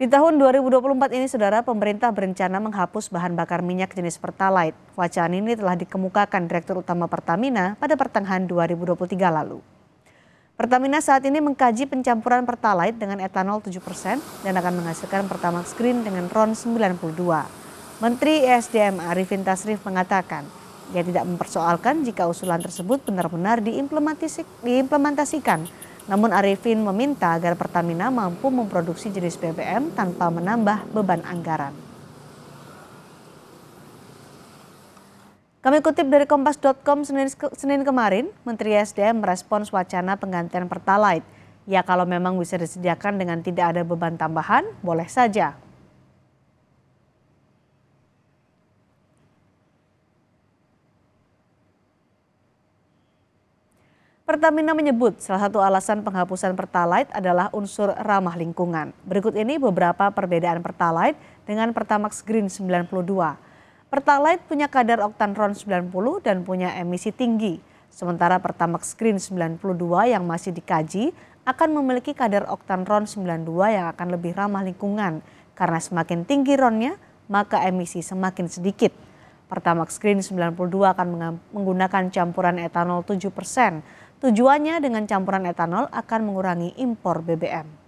Di tahun 2024 ini, saudara, pemerintah berencana menghapus bahan bakar minyak jenis Pertalite. Wacana ini telah dikemukakan Direktur Utama Pertamina pada pertengahan 2023 lalu. Pertamina saat ini mengkaji pencampuran Pertalite dengan etanol 7% dan akan menghasilkan Pertamax Green dengan RON 92. Menteri ESDM Arifin Tasrif mengatakan, ia tidak mempersoalkan jika usulan tersebut benar-benar diimplementasikan namun Arifin meminta agar Pertamina mampu memproduksi jenis BBM tanpa menambah beban anggaran. Kami kutip dari Kompas.com Senin, Senin kemarin, Menteri SDM merespons wacana penggantian Pertalite. Ya kalau memang bisa disediakan dengan tidak ada beban tambahan, boleh saja, Pertamina menyebut salah satu alasan penghapusan Pertalite adalah unsur ramah lingkungan. Berikut ini beberapa perbedaan Pertalite dengan Pertamax Green 92. Pertalite punya kadar oktan RON 90 dan punya emisi tinggi. Sementara Pertamax Green 92 yang masih dikaji akan memiliki kadar oktan RON 92 yang akan lebih ramah lingkungan. Karena semakin tinggi ronnya maka emisi semakin sedikit. Pertamax Green 92 akan menggunakan campuran etanol 7 persen, Tujuannya dengan campuran etanol akan mengurangi impor BBM.